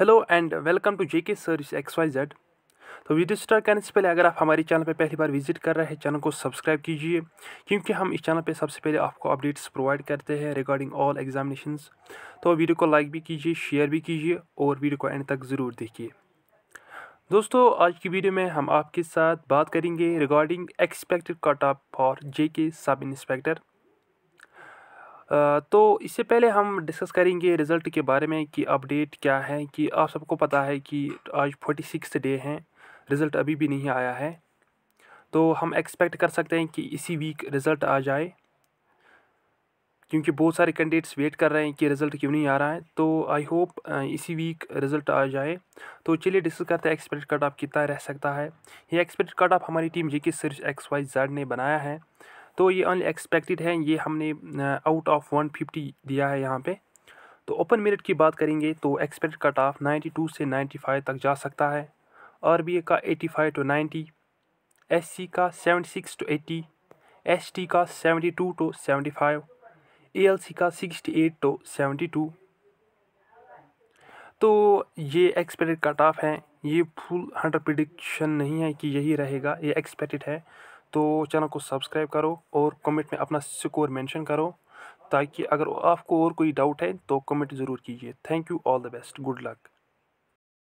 hello and welcome to JK service X Y Z तो video start करने से पहले अगर आप हमारे चैनल पर पहली बार विजिट कर रहे हैं चैनल को सब्सक्राइब कीजिए क्योंकि हम इस चैनल पर सबसे पहले आपको अपडेट्स प्रोवाइड करते हैं रिगार्डिंग ऑल एग्जामिनेशंस तो वीडियो को लाइक भी कीजिए शेयर भी कीजिए और वीडियो को एंड तक ज़रूर देखिए दोस्तों आज की वीडियो में हम आपके साथ बात करेंगे regarding expected cut off for J K sub inspector तो इससे पहले हम डिस्कस करेंगे रिज़ल्ट के बारे में कि अपडेट क्या है कि आप सबको पता है कि आज फोर्टी सिक्स डे हैं रिज़ल्ट अभी भी नहीं आया है तो हम एक्सपेक्ट कर सकते हैं कि इसी वीक रिज़ल्ट आ जाए क्योंकि बहुत सारे कैंडिडेट्स वेट कर रहे हैं कि रिज़ल्ट क्यों नहीं आ रहा है तो आई होप इसी वीक रिज़ल्ट आ जाए तो चलिए डिस्कस करते हैं एक्सपेक्ट कट ऑफ कितना रह सकता है ये एक्सपेक्ट कट ऑफ हमारी टीम जी के सिर्फ एक्स वाई जेड ने बनाया है तो ये अनएक्सपेक्टेड है ये हमने आउट ऑफ वन फिफ्टी दिया है यहाँ पे तो ओपन मेरिट की बात करेंगे तो expected cut off ninety two से नाइन्टी फाइव तक जा सकता है आर बी ए का eighty five to ninety S C का seventy six to eighty S T का seventy two to seventy five A L C का sixty eight to seventy two तो ये एक्सपेक्टेड कट ऑफ है ये full hundred prediction नहीं है कि यही रहेगा ये एक्सपेक्टेड है तो चैनल को सब्सक्राइब करो और कमेंट में अपना स्कोर मेंशन करो ताकि अगर आपको और कोई डाउट है तो कमेंट ज़रूर कीजिए thank you all the best good luck